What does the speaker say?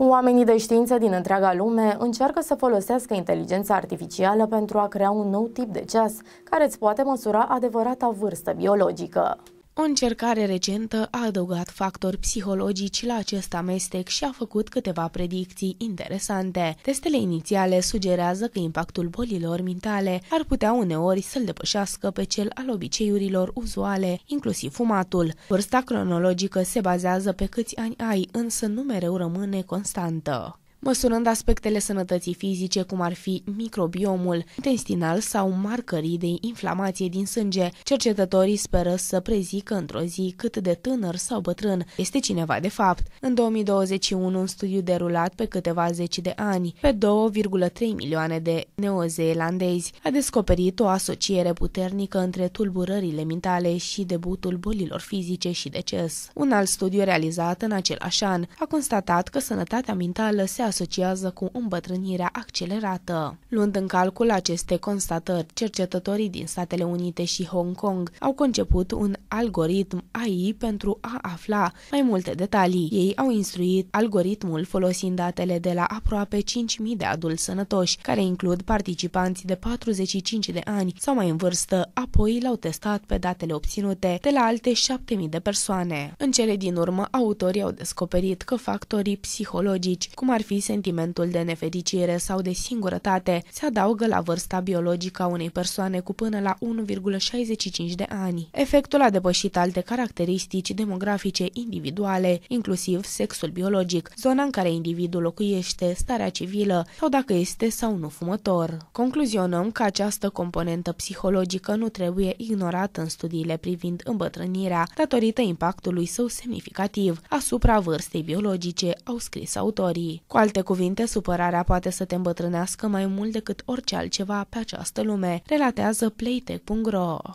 Oamenii de știință din întreaga lume încearcă să folosească inteligența artificială pentru a crea un nou tip de ceas care îți poate măsura adevărata vârstă biologică. O încercare recentă a adăugat factori psihologici la acest amestec și a făcut câteva predicții interesante. Testele inițiale sugerează că impactul bolilor mentale ar putea uneori să-l depășească pe cel al obiceiurilor uzuale, inclusiv fumatul. Vârsta cronologică se bazează pe câți ani ai, însă nu mereu rămâne constantă măsurând aspectele sănătății fizice, cum ar fi microbiomul intestinal sau marcării de inflamație din sânge. Cercetătorii speră să prezică într-o zi cât de tânăr sau bătrân este cineva de fapt. În 2021, un studiu derulat pe câteva zeci de ani, pe 2,3 milioane de neozeelandezi, a descoperit o asociere puternică între tulburările mentale și debutul bolilor fizice și deces. Un alt studiu realizat în același an a constatat că sănătatea mentală se asociază cu îmbătrânirea accelerată. Luând în calcul aceste constatări, cercetătorii din Statele Unite și Hong Kong au conceput un algoritm AI pentru a afla mai multe detalii. Ei au instruit algoritmul folosind datele de la aproape 5.000 de adulți sănătoși, care includ participanți de 45 de ani sau mai în vârstă, apoi l-au testat pe datele obținute de la alte 7.000 de persoane. În cele din urmă, autorii au descoperit că factorii psihologici, cum ar fi sentimentul de nefericire sau de singurătate se adaugă la vârsta biologică a unei persoane cu până la 1,65 de ani. Efectul a depășit alte caracteristici demografice individuale, inclusiv sexul biologic, zona în care individul locuiește, starea civilă sau dacă este sau nu fumător. Concluzionăm că această componentă psihologică nu trebuie ignorată în studiile privind îmbătrânirea, datorită impactului său semnificativ asupra vârstei biologice, au scris autorii. Cu alte alte cuvinte, supărarea poate să te îmbătrânească mai mult decât orice altceva pe această lume, relatează playtech.ro.